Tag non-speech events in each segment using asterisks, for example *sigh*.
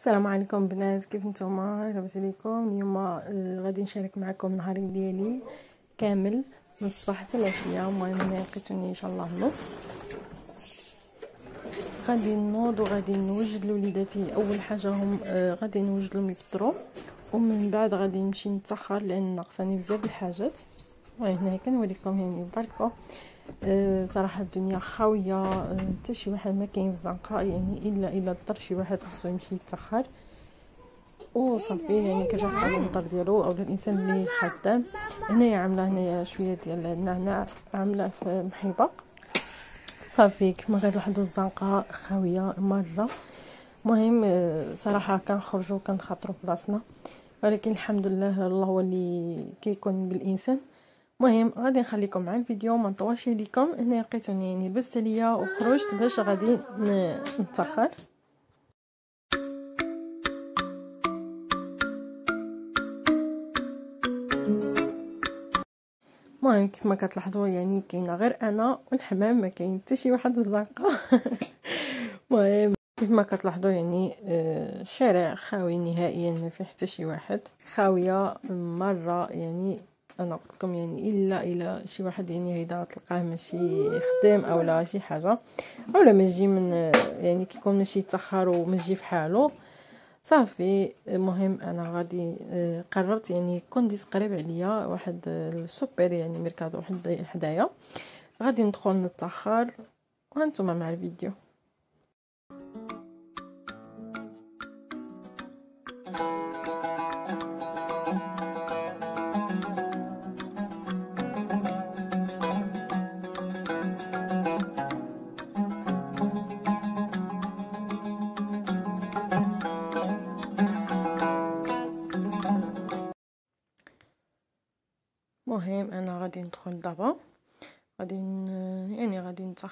السلام عليكم بنات كيف نتوما لاباس عليكم اليوم غادي نشارك معكم نهاري ديالي كامل من الصباح حتى العشيه المهم هنا لقيتوني ان شاء الله نوض غادي نوض وغادي نوجد لوليداتي اول حاجه هم آه، غادي نوجد لهم يفطروا ومن بعد غادي نمشي نتسخر لان ناقصاني بزاف الحاجات المهم كنوريكم يعني باركو آه، صراحه الدنيا خاويه آه، حتى شي واحد ما كاين في الزنقه يعني الا الا الضر شي واحد خصو يمشي يتسخر وصافي يعني كنشوف على المنظر ديالو اولا الانسان اللي خدام هنايا عامله هنايا شويه ديال النعناع عامله في محيبق صافي كما كتلاحظوا الزنقه خاويه مره مهم آه، صراحه كنخرجوا كنخاطروا بلاصنا ولكن الحمد لله الله هو اللي كيكون بالانسان مهم غادي نخليكم مع الفيديو ما نطولش ليكم هنا لقيتوني يعني لبست عليا وخرجت باش غادي نتسخر مهم كما كتلاحظوا يعني كاينه غير انا والحمام ما كاين حتى شي واحد في الزنقه *laughs* مهم كما كتلاحظوا يعني الشارع آه، خاوي نهائيا ما فيه حتى شي واحد خاويه مره يعني انا قلت لكم يعني الا الا شي واحد يعني هيدا تلقاه ماشي خدام اولا شي حاجه اولا ماجي من يعني كيكون ماشي تاخر وماجي في حاله صافي المهم انا غادي قررت يعني كونديس قريب عليا واحد السوبر يعني ميركادو حدايا غادي ندخل نتاخر وهانتوما مع الفيديو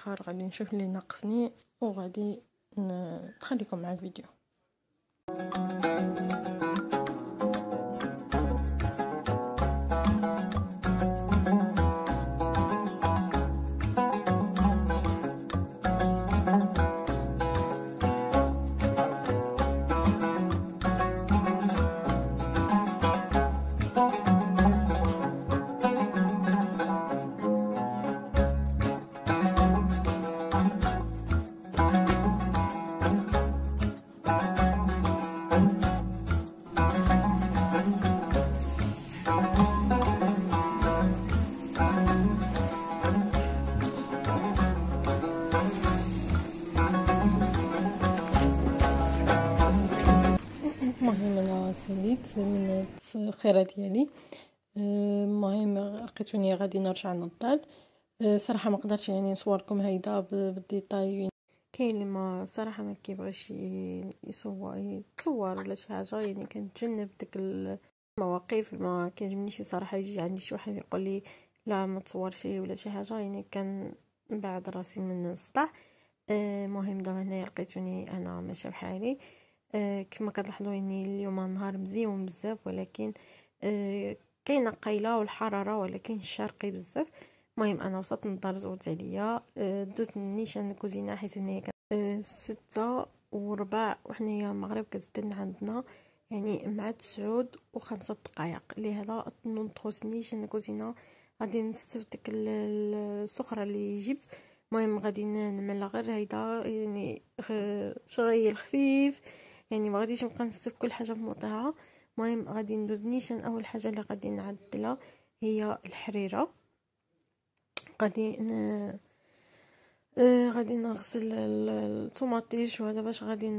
الاخر غادي نشوف اللي ناقصني وغادي نخليكم مع الفيديو خيره انا من الخيره ديالي المهم أه، لقيتوني غادي نرجع للدار أه، صراحه ما قدرتش يعني نصوركم هيدا بالديتاي كاين اللي ما صراحه ما كيبغيش يصور يتصور ولا شي حاجه يعني كنتجنب ديك المواقف ما كيعجبنيش صراحه يجي عندي شي واحد يقول لي لا ما تصورش ولا شي حاجه يعني كان بعد راسي من الصداع أه مهم دابا هنايا لقيتوني انا ماشيه بحالي أه كما كتلاحظوا يعني اليوم نهار مزيون بزاف ولكن أه كاينه قايله والحراره ولكن الشرقي بزاف المهم انا وصلت الدار دوت عليا آه، دوزت نيشان الكوزينه حيت هنايا كان آه، ستة وربع وحنايا المغرب كتزدن عندنا يعني مع تسعود وخمسة دقائق لهذا ندخل نيشان الكوزينه غادي نستف ديك السخره اللي جبت المهم غادي نعمل غير هيدا يعني شغل خفيف يعني ما غاديش نبقى نستف كل حاجه في موطعها المهم غادي ندوز نيشان اول حاجه اللي غادي نعدلها هي الحريره غادي آه غادي نغسل الطوماطيش وهذا باش غادي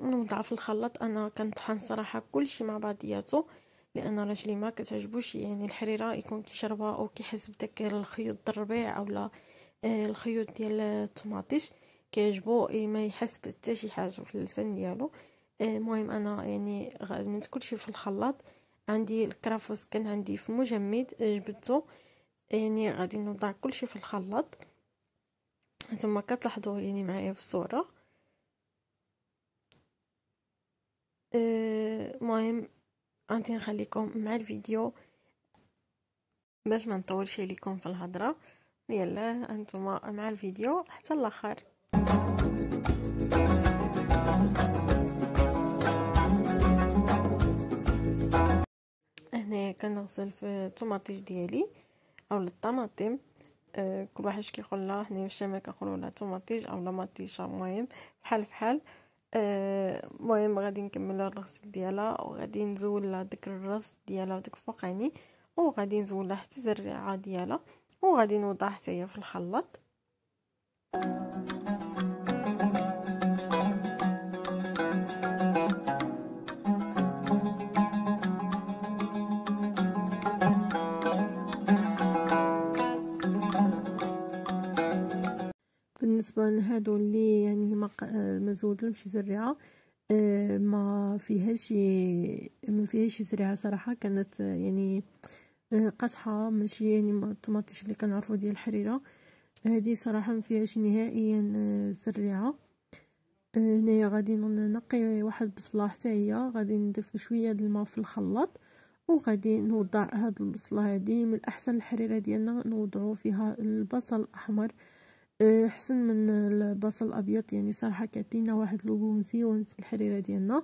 نوضع في الخلاط انا كنطحن صراحه كلشي مع بعضياتو لان راجلي ما كتعجبوش يعني الحريره يكون كيشربها او كيحس بداك الخيوط الربيع اولا آه، الخيوط ديال الطوماطيش كيعجبو إيه، ما يحس بحتى شي حاجه في اللسان ديالو آه، المهم انا يعني غادي كلشي في الخلاط عندي الكرافوس كان عندي في المجمد آه، جبدته يعني غادي نوضع كلشي في الخلاط ثم كتلاحظوا يعني معايا في الصوره أه مهم غادي نخليكم مع الفيديو باش ما نطولش عليكم في الهضره يلا انتم مع الفيديو حتى الاخر هنايا كنغسل في الطوماطيش ديالي او للطماطم آه، كل واحد كيقول لها حنا في الشمال كنقولوا لها طوماطيج او لا ماطيشه المهم بحال بحال المهم آه غادي نكمل الغسيل ديالها وغادي نزول لها داك الراس ديالها وداك الفوقاني وغادي نزول لها حتى الزريعه ديالها وغادي نوضع حتى هي في الخلاط thank you بالنسبه لهادو اللي يعني ما لهم شي زريعه آه، ما فيهاش ما فيهاش زريعه صراحه كانت آه، يعني آه، قصحه ماشي يعني الطوماطيش اللي كنعرفو ديال الحريره هذه صراحه ما فيهاش نهائيا زريعه هنايا غادي نقي واحد بصله حتى هي غادي نضيف شويه د الماء في الخلاط وغادي نوضع هاد البصله هذه من الاحسن الحريره ديالنا نوضعو فيها البصل الاحمر احسن آه، من البصل الابيض يعني صراحه كاتينا واحد لوغو مزيون في الحريره ديالنا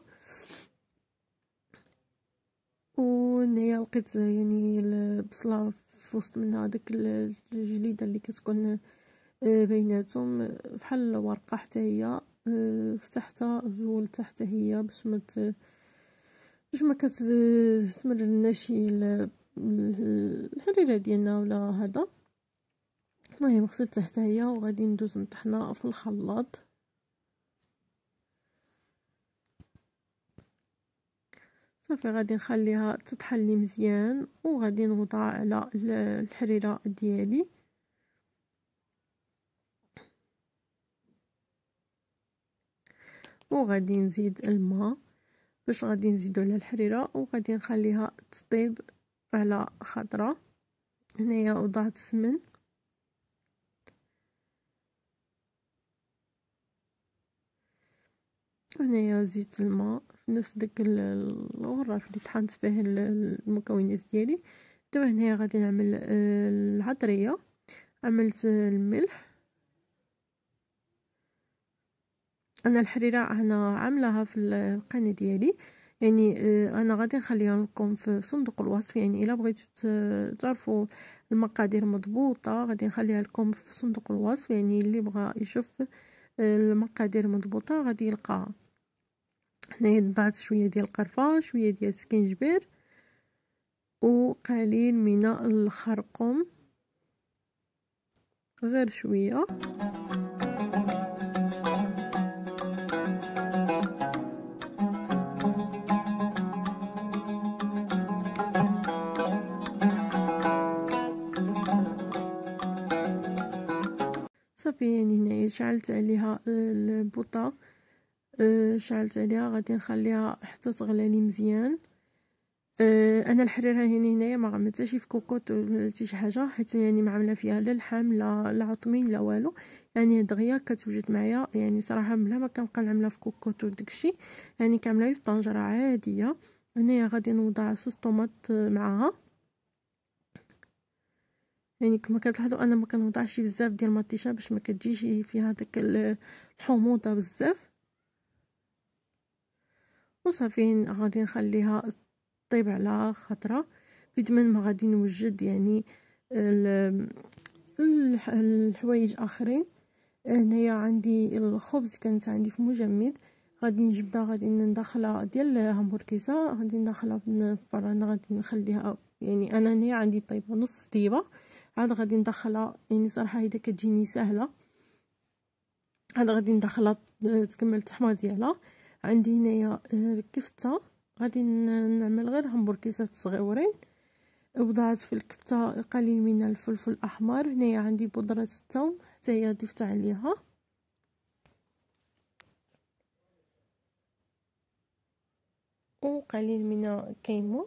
وهنايا لقيت يعني البصله في وسط منها داك الجليده اللي كتكون آه، بيناتهم بحال الورقه حتى هي آه، فتحتها جول تحت هي باش ما باش ما كتمرناش الحريره ديالنا ولا هذا المهم غسلتها حتى هي وغادي ندوز نطحنها في الخلاط صافي غادي نخليها تطحن لي مزيان وغادي نوضع على الحريره ديالي وغادي نزيد الماء باش غادي نزيدو على الحريره وغادي نخليها تطيب على خضره هنايا وضعت السمن هنايا زيت الماء في نفس داك الغراف اللي طحنت فيه المكونات ديالي دابا هنايا غادي نعمل آه، العطريه عملت آه، الملح انا الحريره هنا عاملاها في القناه ديالي يعني آه، انا غادي نخليها لكم في صندوق الوصف يعني الا بغيتو تعرفوا المقادير مضبوطه غادي نخليها لكم في صندوق الوصف يعني اللي بغى يشوف المقادير مضبوطه غادي يلقاها هنايا ضعت شويه ديال القرفه شويه ديال أو وقليل من الخرقوم غير شويه صافي يعني هنايا شعلت عليها البوطه أه، شعلت عليها غادي نخليها حتى تغلى مزيان أه انا الحريره هاني هنايا ما غمتهاش في كوكوت ولا حتى شي حاجه حيت يعني ما عامله فيها لا لحم لا العطمين عطمين لا والو يعني دغيا كتوجد معايا يعني صراحه بلا ما كنبقى نعملها في كوكوت وداكشي يعني كامله في طنجره عاديه هنايا غادي نوضع صوص طوماط معاها يعني كما كتلاحظوا انا ما كنوضعش بزاف ديال المطيشه باش ما كتجيش فيها داك الحموضه بزاف وصافي غادي نخليها طيب على خطرة بدمن ما غادي نوجد يعني الحوايج اخرين هنايا عندي الخبز كانت عندي في مجمد غادي نجبدها غادي ندخلها ديال همبركيزه غادي ندخلها في الفرن غادي نخليها يعني انا هنايا عندي طيبه نص طيبه عاد غادي ندخلها يعني صراحه هيدا كتجيني سهله عاد غادي ندخلها تكمل التحمر ديالها عندي هنايا آه، الكفته غادي نعمل غير همبركيزات صغيورين وضعت في الكفته قليل من الفلفل الاحمر هنايا عندي بودره الثوم حتى هي ضفت عليها وقليل من كيمون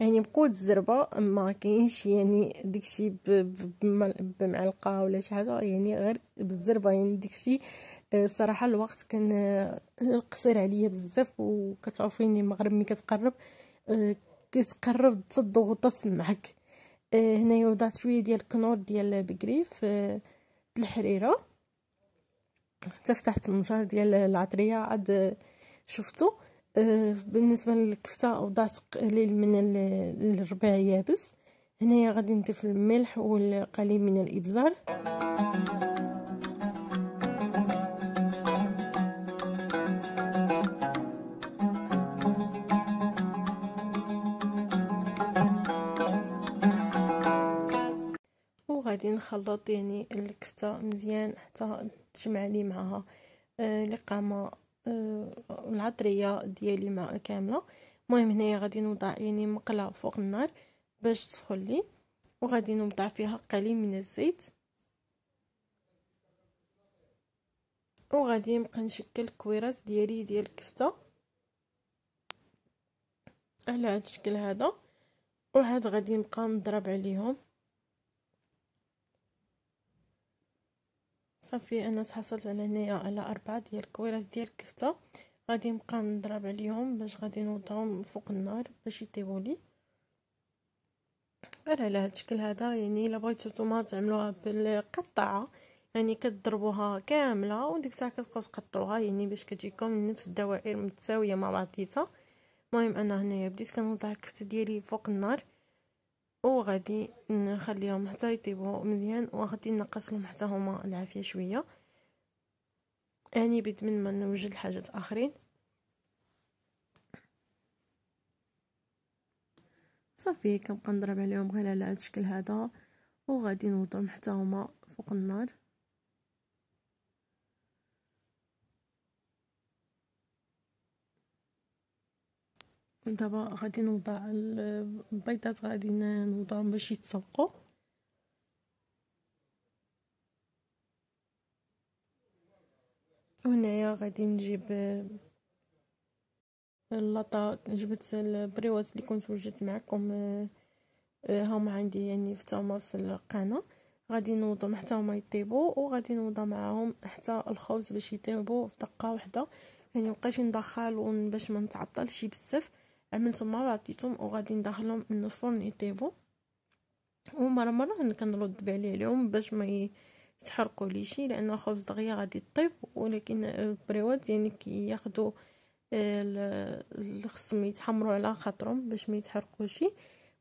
يعني بقوة الزربه ما كاينش يعني داكشي بمعلقه ولا شي حاجه يعني غير بالزربه يعني داكشي الصراحه آه، الوقت كان آه، قصير عليا بزاف وكتعرفيني المغرب مي كتقرب آه، كتقرب الضغوطات معك هنايا وضعت شويه ديال الكنور ديال بكريف بالحريرة الحريره حتى فتحت المنشار ديال العطريه عاد شفتو آه، بالنسبه للكفته وضعت قليل من الربع يابس هنايا غادي نضيف الملح والقليل من الابزار وغادي نخلط يعني الكفته مزيان حتى تجمع لي معها القامه آه، آه، العطريه ديالي مع كامله المهم هنايا غادي نوضع يعني مقله فوق النار باش تسخن لي وغادي نوضع فيها قليل من الزيت وغادي نبقى نشكل الكويرات ديالي ديال الكفته على هاد الشكل هذا وعاد غادي نبقى نضرب عليهم صافي انا تحصلت على هنايا على اربعه ديال الكويرات ديال الكفته غادي نبقى نضرب عليهم باش غادي نوضعهم فوق النار باش يطيبوا لي غير على هذا الشكل هذا يعني الا بغيتو نتوما تعملوها بالقطعه يعني كتضربوها كامله وديك الساعه كتبقاو تقطعوها يعني باش كتجيكم نفس الدوائر متساويه مع بعضيتها المهم انا هنايا بديت كنوضع الكفته ديالي فوق النار وغادي نخليهم حتى يطيبوا مزيان وغادي نقص لهم حتى هما العافيه شويه يعني بيت من ما نوجد حاجات اخرين صافي كنبقى نضرب عليهم غير على هذا الشكل هذا وغادي نوضعهم حتى هما فوق النار دابا غادي نوضع البيضات غادي نوضعهم باش يتسلقوا وهنايا غادي نجيب اللاطا جبت البريوات اللي كنت وجدت معكم آه، آه، هما عندي يعني فتاهما في القناه غادي نوضهم حتى هما يطيبوا وغادي نوضع معاهم حتى الخبز باش يطيبوا في دقه واحده يعني مبقاش ندخل باش ما نتعطلش بزاف عملتهم وعطيتهم وغادي ندخلهم من الفرن يطيبوا ومره مره كنرد عليه عليهم باش ما يتحرقوا لي شي لان الخبز دغيا غادي طيب ولكن البريوات يعني كياخذوا كي خصهم يتحمروا على خاطرهم باش ما يتحرقوا شي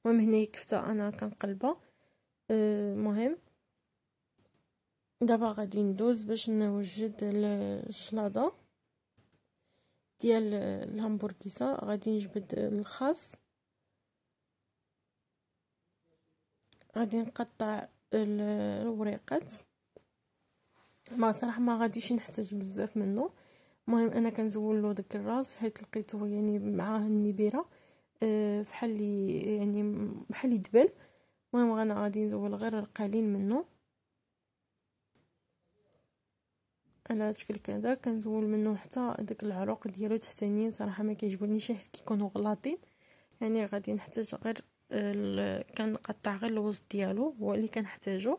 المهم هنا كفته انا كنقلبها المهم دابا غادي ندوز باش نوجد الشلاضه ديال الهمبورغيسه غادي نجبد الخاص غادي نقطع الوريقات ما صراحه ما غاديش نحتاج بزاف منه المهم انا كنزول له داك الراس حيت لقيته يعني معاه النبيره أه بحال يعني بحال يدبل المهم انا غادي نزول غير القليل منه انا هادشي الشكل كنهضر كنزول منه حتى داك العروق ديالو تحتانيين صراحه ما كيعجبونيش حيت كيكونوا غلاطين يعني غادي نحتاج غير كنقطع غير الوسط ديالو هو اللي كنحتاجو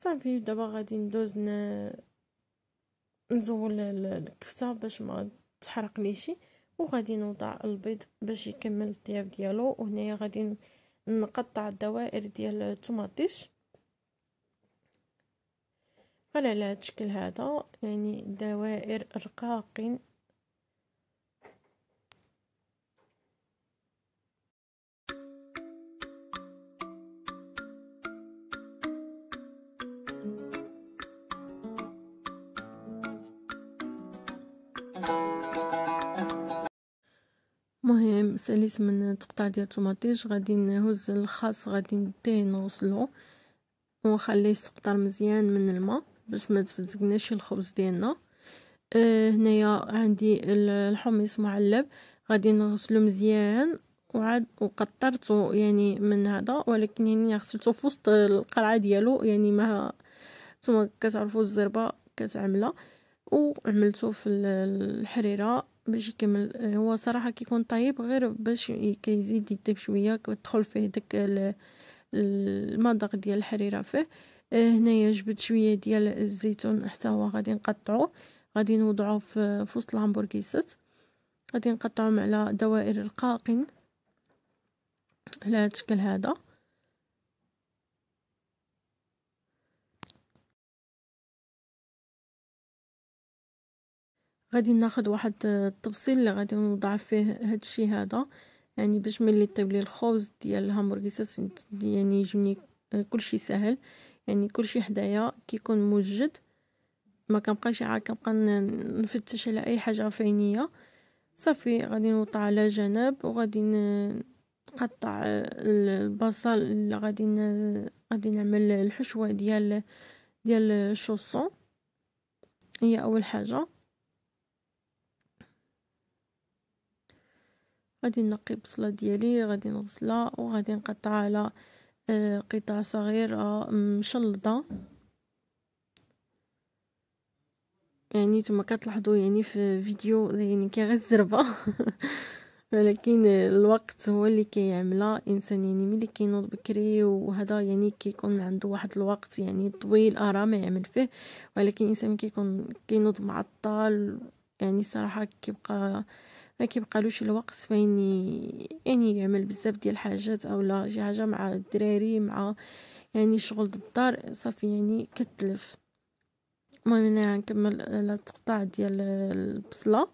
صافي دابا غادي ندوز ن... نزول الكفته باش ما شي وغادي نوضع البيض باش يكمل الطياب ديالو وهنايا غادي نقطع الدوائر ديال الطوماطيش قال على هاد الشكل هذا يعني دوائر رقاق مهم ساليت من تقطع ديال الطوماطيج غادي نهز الخاص غادي نديه نغسلو ونخليه يستقطر مزيان من الماء باش ما تفزقناش الخبز ديالنا أه هنايا عندي الحميص معلب غادي نغسلو مزيان وعاد وقطرته يعني من هذا ولكن يعني غسلته في وسط القرعه ديالو يعني ما ثم كتعرفوا الزربه كتعملها وعملته في الحريره باش يكمل هو صراحه كيكون طيب غير باش كيزيد يطيب شويه كتدخل فيه داك المذاق ديال الحريره فيه أه، هنايا جبت شويه ديال الزيتون حتى هو غادي نقطعوه غادي نوضعوه في وسط الهامبورغيسات غادي نقطعهم على دوائر القاقن على هذا الشكل هذا غادي ناخد واحد الطبسيل اللي غادي نوضع فيه هذا الشيء هذا يعني باش ملي طيب لي الخبز ديال الهامبورغيسات يعني يجيني كلشي سهل يعني كل شيء حدايا كيكون موجد ما كنبقاش عا كنبقى نفتش على اي حاجه فينيه صافي غادي نوطع على جنب وغادي نقطع البصل اللي غادي غادي نعمل الحشوه ديال ديال الشوصون هي اول حاجه غادي نقي البصله ديالي غادي نغسلها وغادي نقطعها على قطع صغيرة مشلطة يعني ثم كتلاحظوا يعني في فيديو يعني غير الزربة *laughs* ولكن الوقت هو اللي كيعملها انسان يعني ملي كينوض بكري وهذا يعني كيكون عنده واحد الوقت يعني طويل ارى ما يعمل فيه ولكن الانسان كيكون كينوض معطل يعني الصراحه كيبقى ما كيبقالوش الوقت فين يعني يعمل بزاف ديال الحاجات اولا شي حاجه مع الدراري مع يعني شغل الدار صافي يعني كتلف المهم انا غنكمل على التقطاع ديال البصله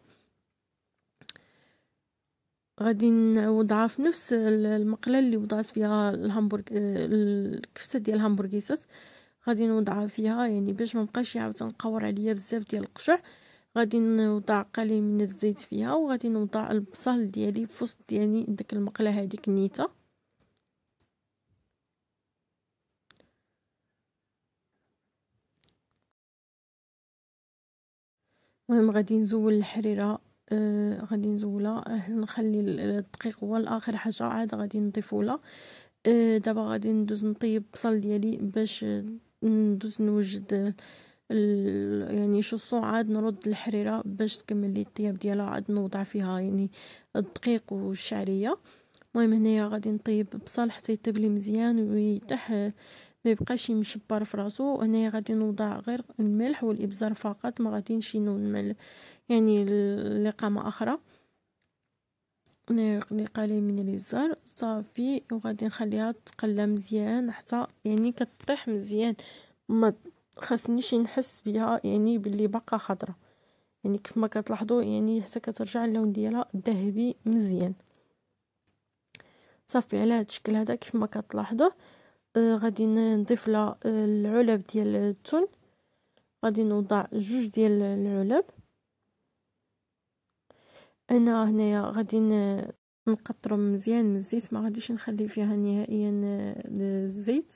غادي نوضعها في نفس المقله اللي وضعت فيها الهامبرغ الكفته ديال الهامبرغيسات غادي نوضعها فيها يعني باش ما بقاش عاوتاني تنقور عليا بزاف ديال القشع غادي نوضع قليل من الزيت فيها وغادي نوضع البصل ديالي في وسط ديالي ديك المقله هذيك نيته المهم غادي نزول الحريره آه غادي نزولها آه، نخلي الدقيق هو الاخر حاجه عاد غادي نضيفو لها آه دابا غادي ندوز نطيب البصل ديالي باش ندوز نوجد آه يعني شوسون عاد نرد الحريرة باش تكمل لي الطياب ديالها عاد نوضع فيها يعني الدقيق والشعرية المهم هنايا غادي نطيب بصل حتى يطيب لي مزيان ويتح ما يبقاش مشبر في راسو هنايا غادي نوضع غير الملح والابزار فقط ما غادينش نعمل يعني لقامه اخرى نقلي قليل من الابزار صافي وغادي نخليها تقلى مزيان حتى يعني كطيح مزيان ما خاصنيش نحس بها يعني باللي باقا خضره يعني كما كتلاحظوا يعني حتى كترجع اللون ديالها الذهبي مزيان صافي على هذا الشكل هذا كيف ما كتلاحظوا آه غادي نضيف لها آه، العلب ديال التون غادي نوضع جوج ديال العلب انا هنايا غادي نقطرو مزيان من الزيت ما غاديش نخلي فيها نهائيا آه، الزيت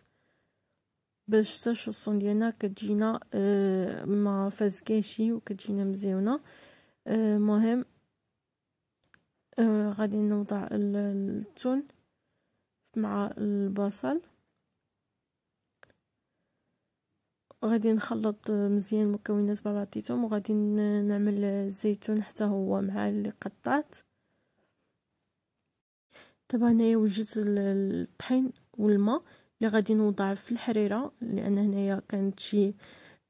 باش ساش الصون ديالنا كتجينا آه ما فازكاشي وكتجينا مزيونه آه مهم آه غادي نوضع التون مع البصل غادي نخلط مزيان المكونات مع بعضيتهم وغادي نعمل الزيتون حتى هو مع اللي قطعت دابا هنايا وجدت الطحين والماء اللي غادي نوضع في الحريرة لان هنايا كانت شي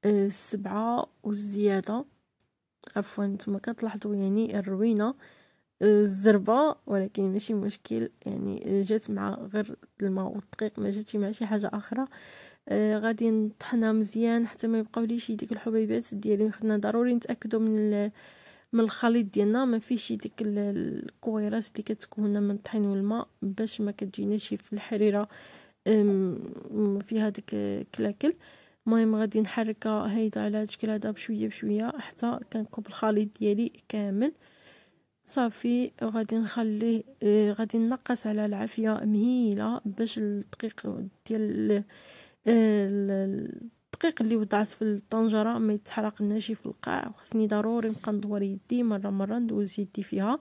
آه، سبعة والزيادة عفوا نتوما كتلاحظوا يعني الروينة الزربة آه، ولكن ماشي مشكل يعني آه، جات مع غير الماء والدقيق ما جاتش مع شي حاجة اخرى غادي نطحنها مزيان حتى ما يبقاو ليش ديك الحبيبات ديالي خدنا ضروري نتاكدوا من من الخليط ديالنا ما فيهش ديك الكويرات اللي كتكون من الطحين والماء باش ما كتجيناش في الحريره في هذاك كلاكل المهم غادي نحركها هيدا على هاد الشكل هذا بشويه بشويه حتى كنكب الخليط ديالي كامل صافي وغادي نخليه أه، غادي نقص على العافيه مهيله باش الدقيق ديال أه، الدقيق اللي وضعت في الطنجره ما يتحرقناش في القاع وخصني ضروري نبقى ندور يدي مره مره ندوز يدي فيها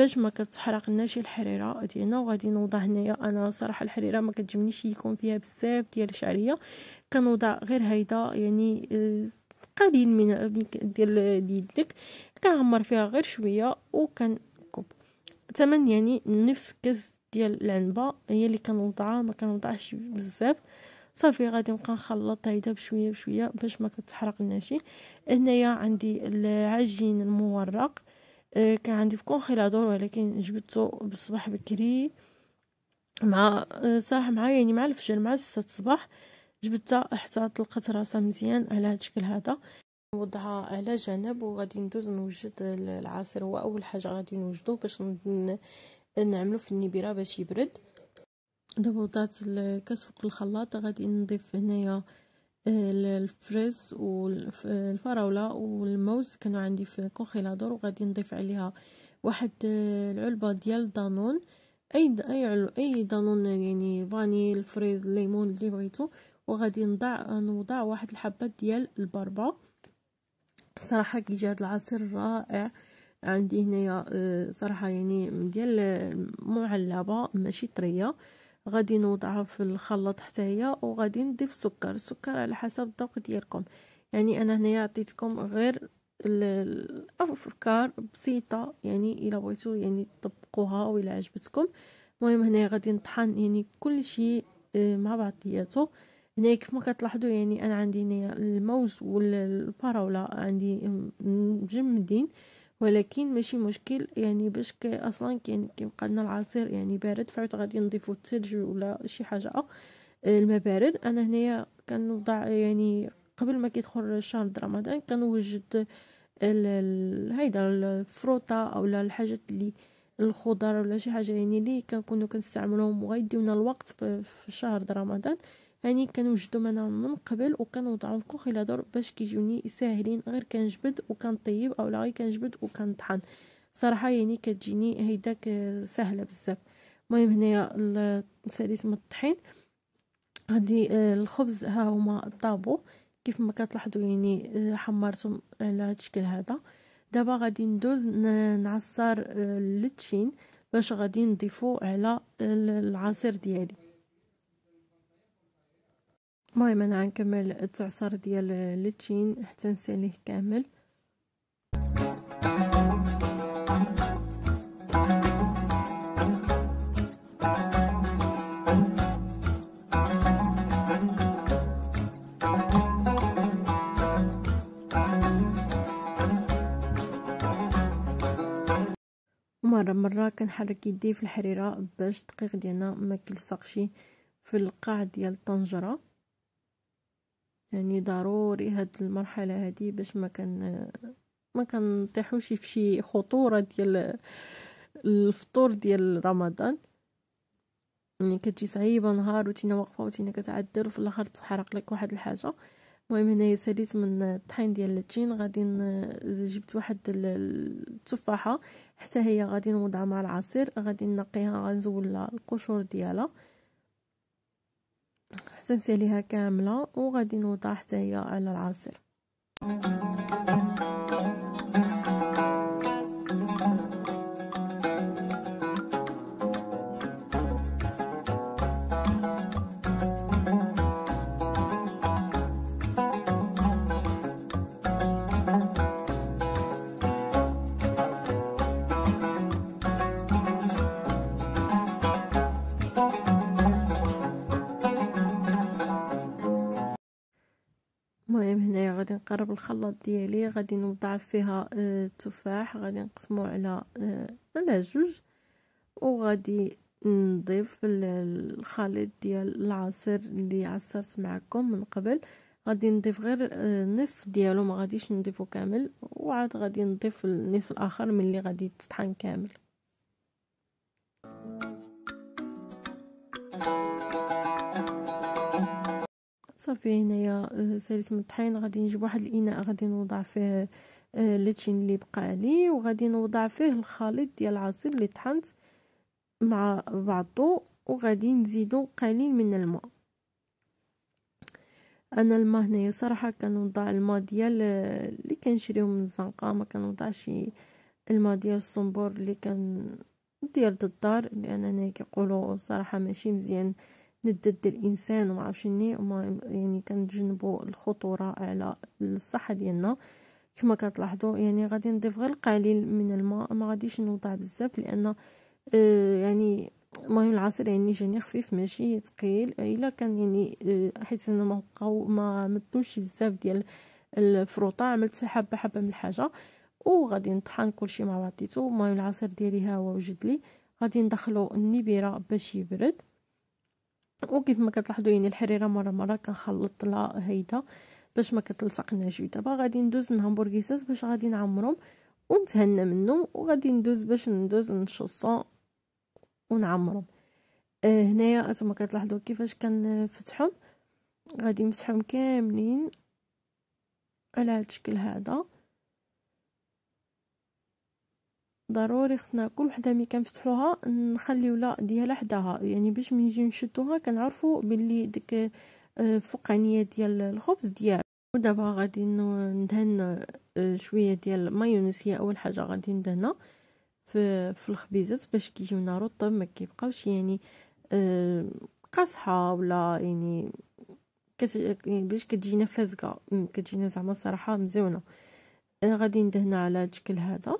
باش ما كتحرق لنا شي الحريره ديالنا وغادي نوضع هنايا انا صراحه الحريره ما كتجبنيش يكون فيها بزاف ديال الشعريه كنوضع غير هيدا يعني آه، قليل من ديال يدك كنعمر فيها غير شويه وكنكب ثمن يعني نفس كاس ديال العنبه هي اللي كنوضعها ما كنوضعش بزاف صافي غادي نبقى نخلط هيدا بشويه بشويه باش ما كتحرق لنا شي هنايا عندي العجين المورق آه، كان عندي في كونخيلادور ولكن جبته بالصباح بكري مع آه، صراحة معايا يعني مع الفجر مع ستة الصباح جبتها حتى طلقت راسها مزيان على هاد الشكل هذا نوضعها على جنب وغادي ندوز نوجد العصير هو اول حاجه غادي نوجدو باش نعملو في النبيره باش يبرد دابا وضعت الكاس فوق الخلاط غادي نضيف هنايا الفريز والفراولة والموز كانوا عندي في كونخيلادور وغادي نضيف عليها واحد آه، العلبة ديال دانون اي اي اي دانون يعني فاني الفريز الليمون اللي بغيتو وغادي نضع نوضع واحد الحبة ديال البربا صراحه كيجي هاد العصير رائع عندي هنايا آه، صراحه يعني ديال آه، معلبه ماشي طريه غادي نوضعها في الخلاط حتى هي وغادي نضيف سكر السكر على حسب الذوق ديالكم يعني انا هنايا عطيتكم غير الافكار بسيطه يعني الا بغيتو يعني تطبقوها ولا عجبتكم المهم هنايا غادي نطحن يعني كل شيء آه، مع بعضياته هنا كيف ما كتلاحظوا يعني انا عندي هنايا الموز والفراوله عندي مجمدين ولكن ماشي مشكل يعني باش اصلا كاين كيبقى لنا العصير يعني بارد فعاد غادي نضيفو الثلج ولا شي حاجه آه، الماء بارد انا هنايا كنوضع يعني قبل ما كيدخل شهر رمضان كنوجد هيدا الفروطه اولا الحاجات اللي الخضر ولا شي حاجه يعني اللي كنكونو كنستعملوهم وغيديونا الوقت في شهر رمضان هاني كنوجدو منا من قبل وكنوضعهم في الى دور باش كيجوني ساهلين غير كنجبد وكنطيب اولا غير كنجبد وكنطحن صراحه يعني كتجيني هيداك سهله بزاف المهم هنايا السليس من الطحين غادي آه، الخبز ها هما طابو كيف ما كتلاحظوا يعني آه، حمرتهم على هذا الشكل هذا دابا غادي ندوز نعصر آه، اللتشين باش غادي نضيفو على العصير ديالي المهم انا غنكمل التعصير ديال اللتشين حتى نساليه كامل مرة مرة كنحرك يدي في الحريرة باش الدقيق ديالنا ما كيلصقش في القاع ديال الطنجرة يعني ضروري هاد المرحله هادي باش ما كان ما كنطيحوش في شي خطوره ديال الفطور ديال رمضان يعني كتجي صعيبه نهار وتينا واقفه وتينا كتعدل وفي الاخر تحرق لك واحد الحاجه المهم هنايا ساليت من الطحين ديال التين غادي جبت واحد التفاحه حتى هي غادي نوضعها مع العصير غادي نقيها غنزول القشور ديالها حتى نساليها كامله وغادي نوضع حتى هي على العصير كنقرب الخلاط ديالي غادي نوضع فيها التفاح آه، غادي نقسمو على آه، على جوج وغادي نضيف الخليط ديال العصير اللي عصرت معكم من قبل غادي نضيف غير آه، نصف ديالو ما غاديش نضيفو كامل وعاد غادي نضيف النصف الاخر من اللي غادي تطحن كامل صافي هنايا آه، ساليت مطحين غادي نجيب واحد الاناء غادي نوضع فيه آه، لاتشين اللي بقى لي وغادي نوضع فيه الخليط ديال العصير اللي طحنت مع بعضو وغادي نزيدو قليل من الماء انا الماء هنايا صراحه كنوضع الماء ديال آه، اللي كنشريو من الزنقه ما كنوضعش الماء ديال الصنبور اللي كان ديال الدار لان انا كيقولوا صراحه ماشي مزيان ضد الانسان وما عرفش وما يعني كنتجنبوا الخطوره على الصحه ديالنا كما كتلاحظوا يعني غادي نضيف غير القليل من الماء ما غاديش نوضع بزاف لان آه يعني المهم العصير يعني جاني خفيف ماشي ثقيل الا كان يعني آه حيت انا ما بقاو ما مدوش بزاف ديال الفروطه عملت حبه حبه من الحاجه وغادي نطحن كلشي مع بعضيتو المهم العصير ديالي ها هو وجد لي غادي ندخلو النبيره باش يبرد وكيف ما كتلاحظوا يعني الحريره مره مره كنخلط لها هيدا باش ما كتلصقناش دابا غادي ندوز الهامبورغيسات باش غادي نعمرهم ونتهنى منهم وغادي ندوز باش ندوز نشصو ونعمرهم آه هنايا انتما كتلاحظوا كيفاش كنفتحهم غادي نفتحهم كاملين على هذا الشكل هذا ضروري خصنا كل وحده ملي كنفتحوها نخليو لا ديالها حداها يعني باش ملي نجيو نشدوها كنعرفوا باللي ديك آه، الفوقانيه ديال الخبز ديال ودابا غادي ندهن آه، شويه ديال مايونيز هي اول حاجه غادي ندهنها في, في الخبيزات باش كيجيونا رطب ما كيبقاوش يعني آه، قاصحه ولا يعني, يعني باش كتجينا فازقه كتجينا زعما الصراحه مزيونه غادي ندهنها على هاد الشكل هذا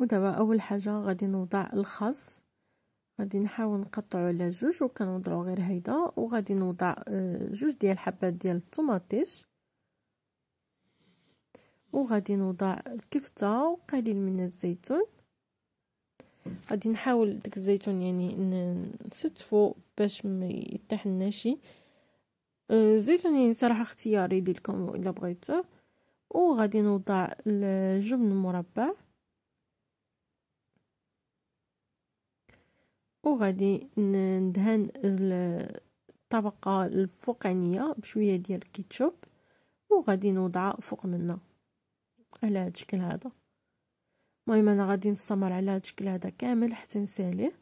ودابا اول حاجه غادي نوضع الخس غادي نحاول نقطعو على جوج وكنوضعو غير هيدا وغادي نوضع آه، جوج ديال الحبات ديال الطوماطيش وغادي نوضع الكفته وقليل من الزيتون غادي نحاول داك الزيتون يعني نستفو باش ما يطيح شي آه، الزيتون يعني صراحه اختياري ليكم الا بغيتوه وغادي نوضع الجبن المربع وغادي ندهن الطبقة الفوقانية بشوية ديال الكيتشوب وغادي نوضعها فوق منها على هاد الشكل هذا المهم انا غادي نستمر على هاد الشكل هذا كامل حتى نساليه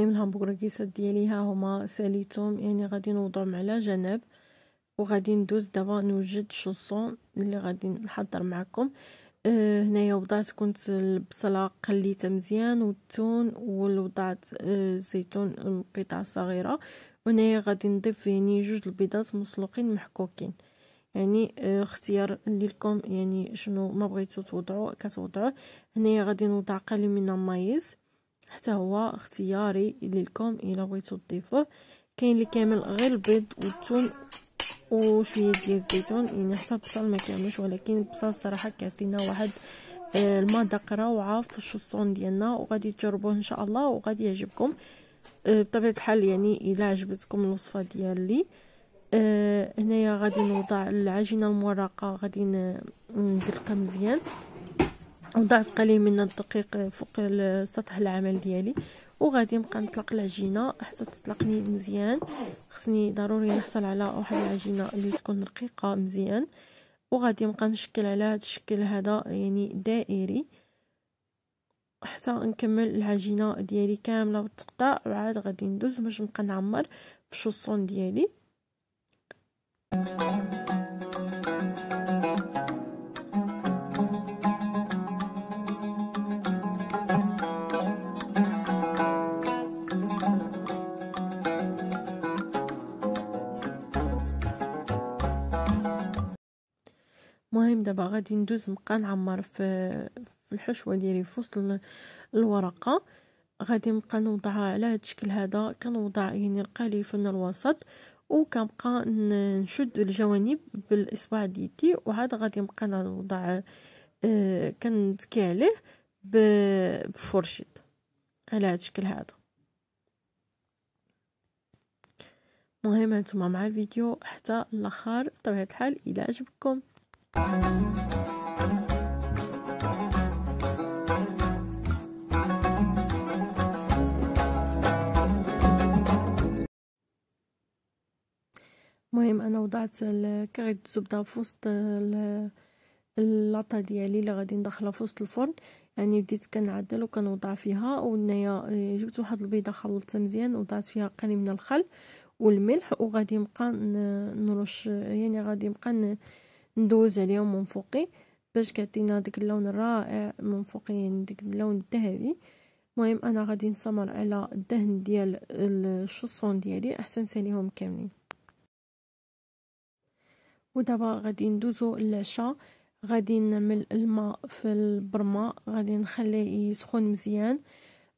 المهم الهمبورغيسات ديالي ها هما ساليتهم يعني غادي نوضعهم على جنب وغادي ندوز دابا نوجد شوسون اللي غادي نحضر معكم أه هنايا وضعت كنت البصله قليتها مزيان والثوم ووضعت أه زيتون قطع صغيره وهنايا غادي نضيف يعني جوج البيضات مسلوقين محكوكين يعني أه اختيار لكم يعني شنو ما بغيتو توضعوا كتوضعوه هنايا غادي نوضع قليل من المايز حتى هو اختياري للكم الا بغيتو تضيفوه كاين اللي كامل غير البيض والثوم وشويه ديال الزيتون يعني حتى البصل ما كاملش ولكن البصل صراحه كيعطينا واحد آه، المذاق روعه في الشصون ديالنا وغادي تجربوه ان شاء الله وغادي يعجبكم آه، بطبيعه الحال يعني الا عجبتكم الوصفه ديالي آه، هنايا غادي نوضع العجينه المورقه غادي ندلقها مزيان وضعت قليل من الدقيق فوق سطح العمل ديالي وغادي نبقى نطلق العجينه حتى تطلقني مزيان خصني ضروري نحصل على واحد العجينه اللي تكون رقيقه مزيان وغادي نبقى نشكل على هذا الشكل هذا يعني دائري حتى نكمل العجينه ديالي كامله بالتقطاع وعاد غادي ندوز باش نبقى نعمر في الشوصون ديالي دابا غادي ندوز نبقى نعمر في الحشوه ديالي في وسط الورقه غادي نبقى نوضعها على هذا الشكل هذا كنوضع يعني القالي في الوسط وكنبقى نشد الجوانب بالاصبع ديتي وعاد غادي نبقى نوضع آه كنتكي عليه بفرشيط على هذا الشكل هذا مهم هانتوما مع الفيديو حتى الاخر بطبيعه الحال الى عجبكم المهم انا وضعت الكريت الزبده في وسط اللاطه ديالي اللي غادي ندخلها في وسط الفرن يعني بديت كنعدل وكنوضع فيها وهنايا جبت واحد البيضه خلطتها مزيان وضعت فيها قليل من الخل والملح وغادي نبقى نرش يعني غادي نبقى ندوز عليهم من فوقي باش كتعطينا داك اللون الرائع من فوقي يعني داك اللون الذهبي المهم انا غادي نسمر على الدهن ديال الشصون ديالي احسن نساليهم كاملين ودابا غادي ندوزو للعشاء غادي نعمل الماء في البرمه غادي نخليه يسخن مزيان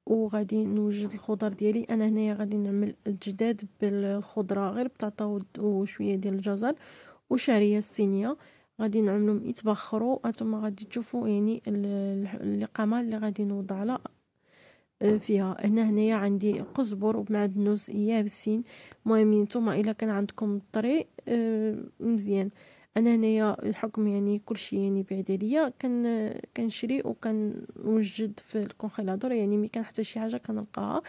وغادي نوجد الخضر ديالي انا هنايا غادي نعمل الجداد بالخضره غير بطاطا وشويه ديال الجزر وشعريه الصينيه غادي نعملهم يتبخروا انتم غادي تشوفوا يعني القمه اللي غادي نوضع لها آه، فيها هنا هنايا عندي قزبر ومعدنوس يابسين المهم نتوما الا كان عندكم الطري آه، مزيان انا هنايا الحكم يعني كلشي يعني بعيد عليا كان كنشري وكنوجد في الكونخيلادور يعني ملي كان حتى شي حاجه كنلقاها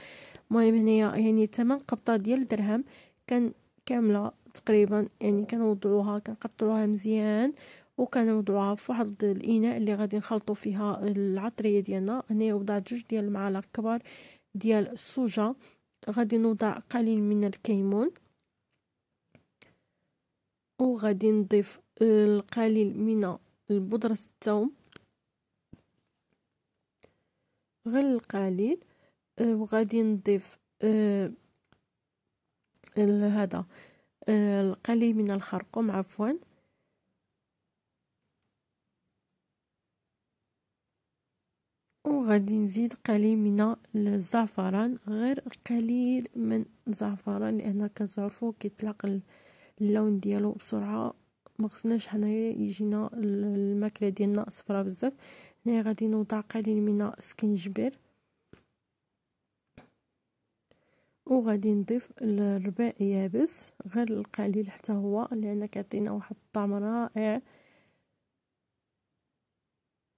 المهم هنايا يعني ثمن قبطه ديال درهم كان كامله تقريبا يعني كنوضعوها كنقطعوها مزيان وكنوضعوها في واحد الاناء اللي غادي نخلطو فيها العطريه ديالنا هنايا وضعت جوج ديال المعالق كبار ديال الصوجه غادي نوضع قليل من الكيمون وغادي نضيف القليل من البودرة الثوم غير القليل وغادي نضيف آه، هذا آه، القلي من الخرقوم عفوا وغادي نزيد قليل من الزعفران غير قليل من الزعفران لان كتعرفوا كيطلق اللون ديالو بسرعه ما خصناش حنايا يجينا الماكله ديالنا صفرا بزاف هنا غادي نوضع قليل من السكنجبير وغادي نضيف الرباع يابس غير القليل حتى هو لان كيعطينا واحد الطعم رائع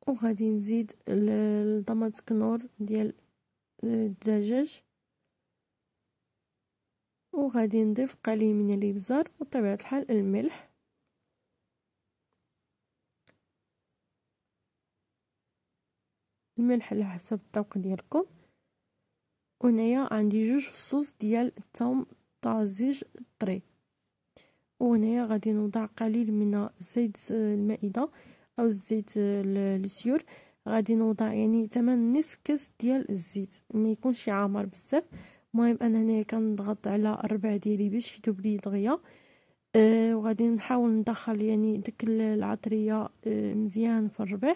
وغادي نزيد طماطم كنور ديال آه، الدجاج وغادي نضيف قليل من الابزار وطبيعة الحال الملح الملح على حسب الذوق ديالكم هنايا عندي جوج فصوص ديال الثوم طازج طري وهنايا غادي نوضع قليل من زيت المائده او زيت السيور غادي نوضع يعني تمن نصف كاس ديال الزيت ما يكونش عامر بزاف المهم انا هنايا كنضغط على الربع ديالي باش يذوب لي دغيا أه وغادي نحاول ندخل يعني ديك العطريه أه مزيان في الربع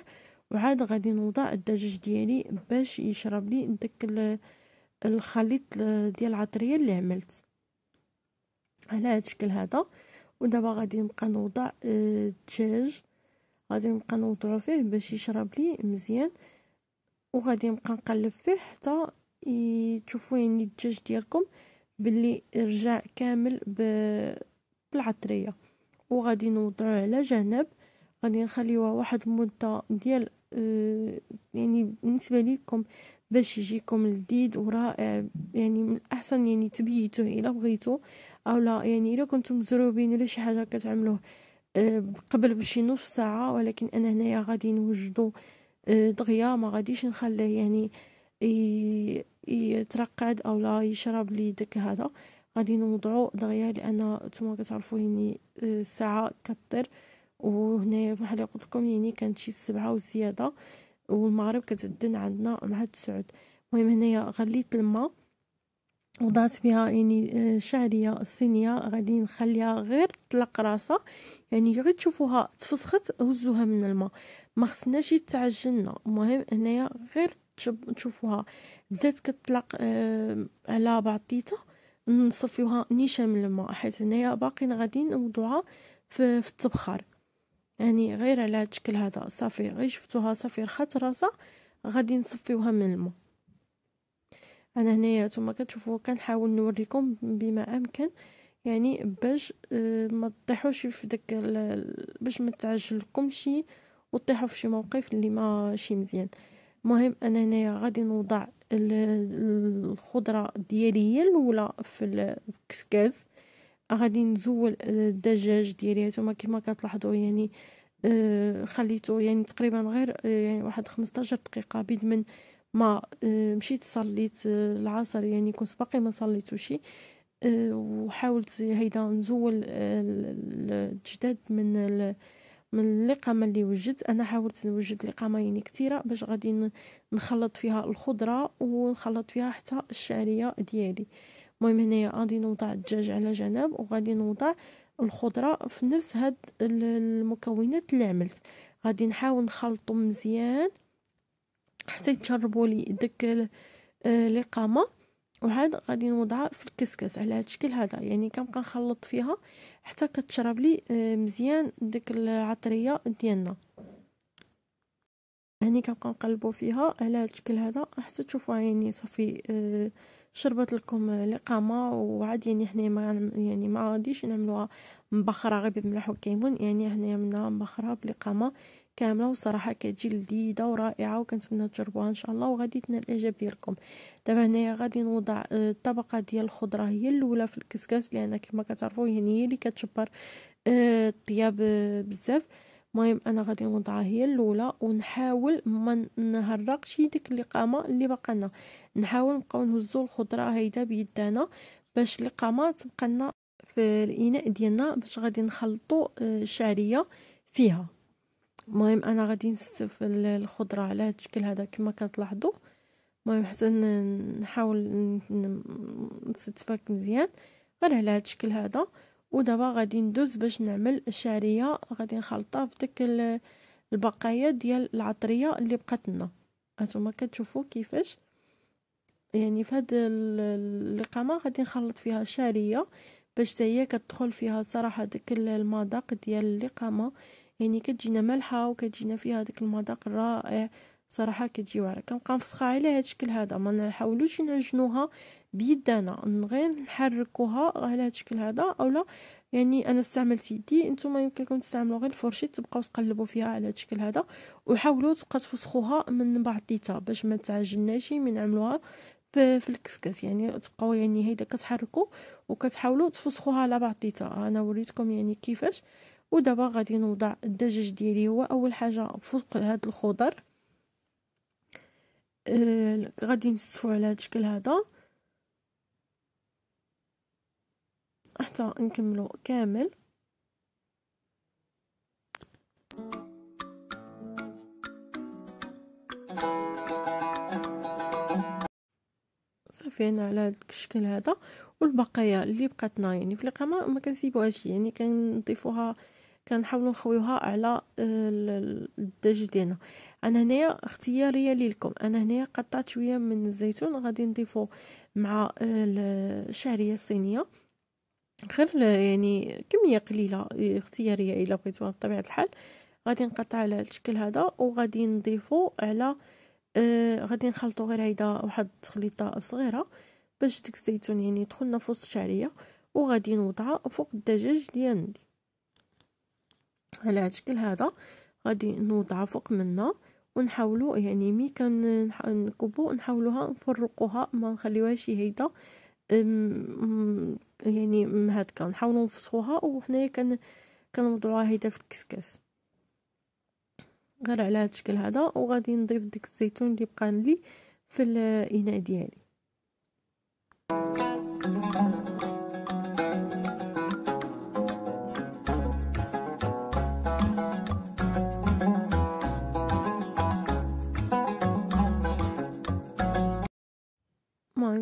وعاد غادي نوضع الدجاج ديالي باش يشرب لي داك الخليط ديال العطريه اللي عملت على هذا الشكل هذا ودابا غادي نبقى نوضع آه، الدجاج غادي نبقى نوضعو فيه باش يشرب لي مزيان وغادي نبقى نقلب فيه حتى تشوفوا يعني الدجاج ديالكم باللي رجع كامل بالعطريه وغادي نوضعو على جنب غادي نخليوها واحد المده ديال آه، يعني بالنسبه لكم باش يجيكم لذيذ ورائع يعني من الاحسن يعني تبيتوه الا بغيتو اولا يعني الا كنتم مزروبين ولا شي حاجه كتعملوه آه، قبل بشي نص ساعه ولكن انا هنايا غادي نوجدو آه، دغيا ما غاديش نخليه يعني يترقد او لا يشرب لي داك هذا غادي نوضعو دغيا لان نتوما كتعرفوا يعني آه، الساعه كطير وهنايا بحال قلت لكم يعني كانت شي سبعة وزياده والمغرب كتدن عندنا مع تسعود المهم هنايا غليت الماء وضعت فيها يعني آه، شعريه الصينيه غادي نخليها غير طلق راسها يعني غير تشوفوها تفسخت هزوها من الماء ما خصناش يتعجننا المهم هنايا غير تشوفوها بدات كتطلق آه على بعضيتها نصفيوها نيشان من الماء حيت هنايا باقيين غادي نوضوها في, في التبخر يعني غير على هاد الشكل هذا صافي غير شفتوها صافي رخات راسها غادي نصفيوها من الماء انا هنايا نتوما كتشوفوا كنحاول نوريكم بما امكن يعني باش آه، ما تطيحوش في داك باش ما شي وتطيحوا في شي موقف اللي ماشي مزيان المهم انا هنايا غادي نوضع الخضره ديالي هي الاولى في الكسكاز غادي نزول الدجاج ديالي هانتوما كما كتلاحظوا يعني آه، خليته يعني تقريبا غير آه، يعني واحد 15 دقيقه بيد من ما آه، مشيت صليت العصر يعني كنت باقي ما شي وحاولت هيدا نزول الجداد من من اللقمه اللي وجدت انا حاولت نوجد لقمه يعني كثيره باش غادي نخلط فيها الخضره ونخلط فيها حتى الشعريه ديالي المهم هنايا غادي نوضع الدجاج على جنب وغادي نوضع الخضره في نفس هاد المكونات اللي عملت غادي نحاول نخلطو مزيان حتى يتشربوا لي داك القامه وعاد غادي نوضعها في الكسكس على هذا الشكل هذا يعني كنبقى نخلط فيها حتى كتشرب لي آه، مزيان ديك العطريه ديالنا يعني كنبقى نقلبو فيها على هذا الشكل هذا حتى تشوفوا يعني صافي آه، شربت لكم القامه وعاد يعني حنا ما يعني ما غاديش نعملوها مبخره غير بملح وكمون يعني حنايا عملناها مبخره بالقامه كامله وصراحه كتجي لذيذه ورائعه وكنتمنى تجربوها ان شاء الله وغادي تنال الاعجاب ديالكم دابا هنايا غادي نوضع الطبقه آه، ديال الخضره هي الاولى في الكسكاس لان كما كتعرفوا يعني هي اللي كتجبر آه، الطياب آه، بزاف المهم انا غادي نوضعها هي الاولى ونحاول ما نهرقش ديك اللقامه اللي باقا لنا نحاول نبقاو نهزو الخضره هيدا بيدنا باش اللقامه تبقى لنا في الاناء ديالنا باش غادي نخلطو آه، الشعريه فيها المهم انا غادي نستف الخضره على هذا الشكل هذا كما كتلاحظوا المهم حتى نحاول نستفك مزيان غير على هذا الشكل هذا ودابا غادي ندوز باش نعمل الشعريه غادي نخلطها بداك البقايا ديال العطريه اللي بقات لنا هانتوما كتشوفوا كيفاش يعني في هاد اللقامه غادي نخلط فيها الشعريه باش هي كتدخل فيها صراحه داك المذاق ديال اللقامه يعني كتجينا مالحه وكتجينا فيها داك المذاق الرائع صراحه كتجي كنبقى نفسخها على هذا الشكل هذا ما نحاولوش نعجنوها بيدنا غير نحركوها على هذا الشكل هذا اولا يعني انا استعملت يدي نتوما يمكن لكم تستعملوا غير الفرشي تبقاو تقلبوا فيها على هذا الشكل هذا وحاولوا تبقى تفسخوها من بعضيتها باش ما تعجناش من عملوها في الكسكس يعني تبقاو يعني هيدا كتحركوا وكتحاولوا تفسخوها على بعضيتها انا وريتكم يعني كيفاش ودابا غادي نوضع الدجاج ديالي هو اول حاجه فوق هاد الخضر آه غادي نسفو على هذا الشكل هذا حتى نكملو كامل صافي هنا على هذا الشكل هذا والبقايا اللي بقاتنا يعني في القمه ما كنسيبوهاش يعني كنضيفوها كنحاولوا نخويوها على آه، الدجاج ديالنا انا هنايا اختياريه ليكم انا هنايا قطعت شويه من الزيتون غادي نضيفو مع آه، الشعريه الصينيه غير آه، يعني كميه قليله آه، اختياريه الا بغيتوها بطبيعه الحال غادي نقطع على الشكل هذا وغادي نضيفو على آه غادي نخلطو غير هيدا واحد التخليطه صغيره باش ديك الزيتون يعني يدخلنا في وسط الشعريه وغادي نوضعها فوق الدجاج ديالي على هاد الشكل هذا غادي نوضعها فوق منها ونحاولوا يعني مي كان نكبو نحاولوها نفرقوها ما نخليوهاش هيدا يعني كان نحاولوا نفصوها وحنايا كان كنوضعوها هيدا في الكسكاس غير على هذا الشكل هذا وغادي نضيف ديك الزيتون اللي بقى لي في الاناء ديالي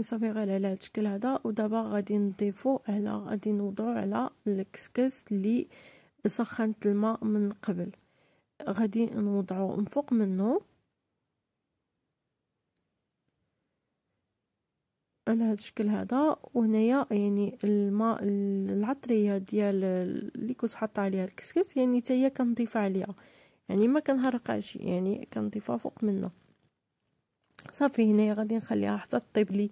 صافي غير على هاد الشكل هذا ودابا غادي نضيفو على غادي نوضعو على الكسكس اللي سخنت الماء من قبل غادي نوضعو من فوق منه على هاد الشكل هذا وهنايا يعني الماء العطريه ديال اللي كنت حاطه عليها الكسكس يعني حتى هي كنضيفها عليها يعني ما كنهرقهاش يعني كنضيفها فوق منه صافي هنايا غادي نخليها حتى طيب لي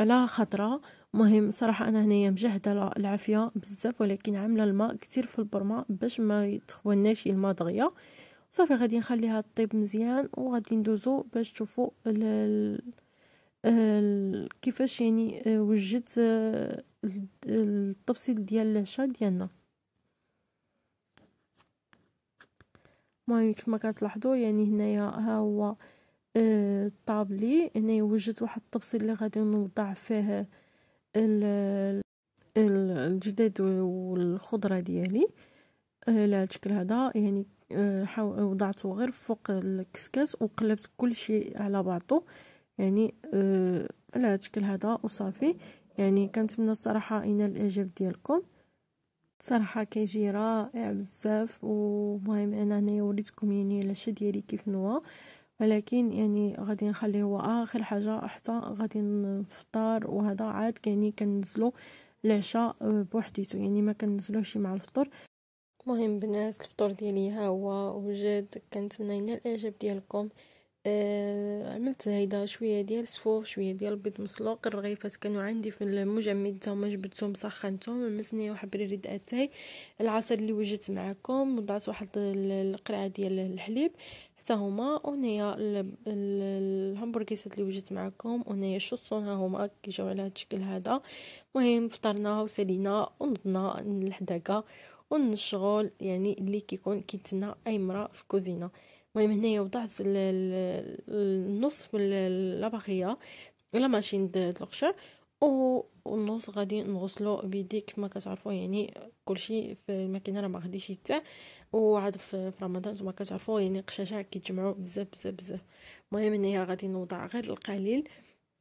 على خضره مهم صراحه انا هنايا مجهده العافيه بزاف ولكن عامله الماء كتير في البرمه باش ما يتخوناش الماء دغيا صافي غادي نخليها طيب مزيان وغادي ندوزو باش تشوفوا ال... كيفاش يعني آه، وجدت آه، التفصيل ديال العشاء ديالنا المهم كما كتلاحظوا يعني هنايا ها هو الطابلي آه، هنا وجدت واحد التفصيل اللي غادي نوضع فيه الجداد والخضره ديالي على آه، الشكل هذا يعني آه، وضعته غير فوق الكسكاس وقلبت كل شيء على بعضه يعني على الشكل هذا وصافي يعني كنتمنى الصراحه ان الاعجاب ديالكم صراحه كيجي رائع بزاف ومهم انا هنايا وريتكم يعني العشاء ديالي كيف نوا ولكن يعني غادي نخلي هو اخر حاجه حتى غادي نفطر وهذا عاد يعني كنزلو العشاء آه، بوحديتو يعني ما كنزلوش مع الفطور مهم بنات الفطور ديالي ها هو وجد كنتمنى ينال الاعجاب ديالكم آه عملت هيدا شويه ديال سفوف شويه ديال البيض مسلوق الرغيفات كانوا عندي في المجمد تما جبدتهم سخنتهم مسني واحد بريد اتاي العصير اللي وجدت معكم وضعت واحد القرعه ديال الحليب حتى هما اونيا الهمبرغيسات اللي وجدت معكم اونيا شوصون ها هما جاو على هذا الشكل هذا المهم فطرنا وسالينا ونضنا الحداقه الشغل يعني اللي كيكون كيتسنى اي مرا في كوزينه المهم هنايا وضعت النصف لاباغيه لا ماشين د القشر والنص غادي نغسلو بيدي كما كتعرفوا يعني كلشي في الماكينه راه ما غاديش يتاع وعاد في رمضان نتوما كتعرفوا يعني القشاشه كيتجمعوا بزاف بزاف بزاف المهم انايا غادي نوضع غير القليل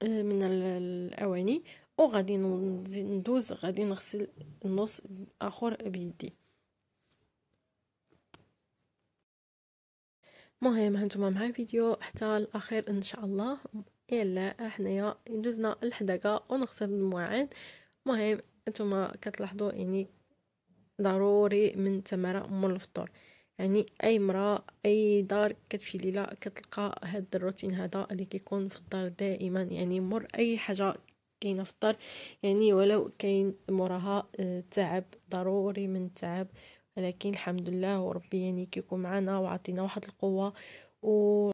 آه، من الاواني وغادي نزيد ندوز غادي نغسل النص اخر بيدي مهم هانتوما مع الفيديو حتى الاخير ان شاء الله الا حنايا دوزنا الحداقه ونخسر المواعن مهم انتما كتلاحظوا يعني ضروري من ثمره مول الفطور يعني اي مرأة اي دار كتمشي ليلة كتلقى هاد الروتين هذا اللي كيكون في الدار دائما يعني مر اي حاجة كاينة في الدار يعني ولو كاين مراها آه، تعب ضروري من التعب ولكن الحمد لله وربي يعني كيكون معنا وعطينا واحد القوة و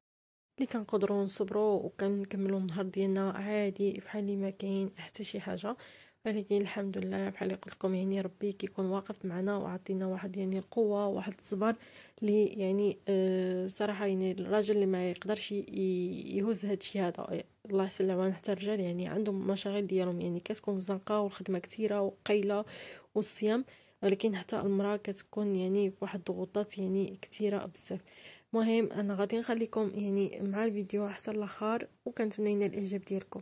اللي كنقدروا نصبروا وكنكملوا النهار ديالنا عادي بحال اللي ما كاين حتى شي حاجه ولكن الحمد لله بحال قلت لكم يعني ربي كيكون واقف معنا وعطينا واحد يعني القوه واحد الصبر اللي يعني آه صراحه يعني الراجل اللي ما يقدرش يهز هذا الشيء هذا الله يسلم حتى الرجال يعني عندهم مشاغل ديالهم يعني كتكون في الزنقه والخدمه كثيره وقيله والصيام ولكن حتى المراه كتكون يعني في واحد الضغوطات يعني كثيره بزاف مهم انا غادي نخليكم يعني مع الفيديو حتى الاخر وكنتمنى الاعجاب ديالكم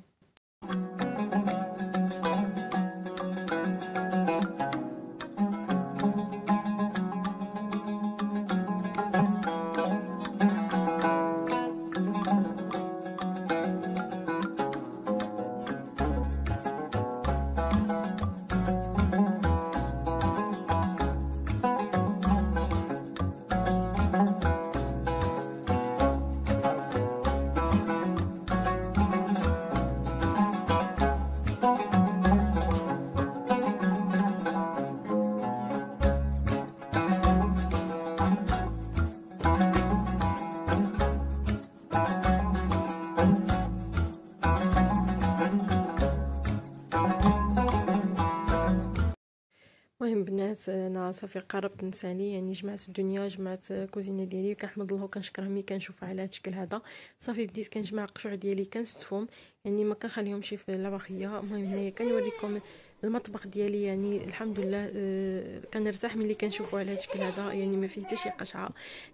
صافي قربت نسالي يعني جمعت الدنيا جمعت كوزينه ديالي كنحمد الله وكنشكره ملي كنشوفها على هذا الشكل هذا صافي بديت كنجمع القشوع ديالي كنستفهم يعني ما كنخليهمش في لاباخيه المهم هنايا كنوريكم المطبخ ديالي يعني الحمد لله آه كنرتاح ملي كنشوفو على هاد الشكل هذا يعني ما فيه حتى شي قشعه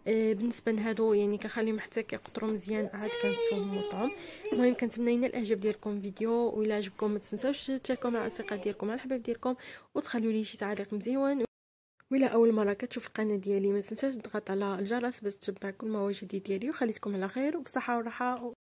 آه بالنسبه لهادو يعني كنخليهم حتى كيقطرو مزيان عاد كنسوهم ونطعم المهم كنتمنى ينال الاعجاب ديالكم الفيديو و الا عجبكم ما تنساوش تشاركوا مع الاصدقاء ديالكم مع الحباب ديالكم وتخلو لي شي تعليق مزيون ولا اول مره كتشوف القناه ديالي ما تنساش تضغط على الجرس باش تتبع كل ما ديالي وخليتكم على خير وبصحه وراحه